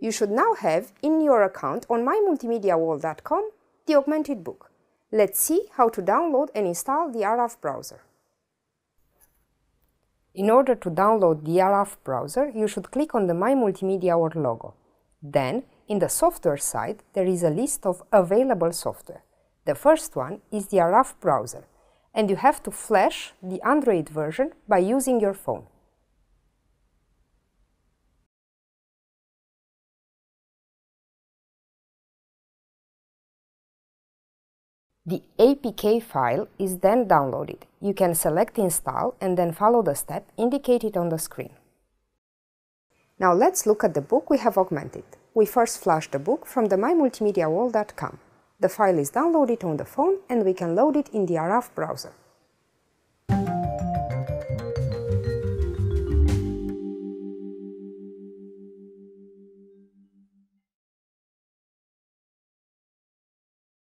You should now have in your account on mymultimediawall.com the augmented book. Let's see how to download and install the RF browser. In order to download the RF browser, you should click on the My Multimedia World logo. Then, in the software side, there is a list of available software. The first one is the RF browser, and you have to flash the Android version by using your phone. The APK file is then downloaded. You can select install and then follow the step indicated on the screen. Now let's look at the book we have augmented. We first flash the book from the mymultimediawall.com. The file is downloaded on the phone and we can load it in the RF browser.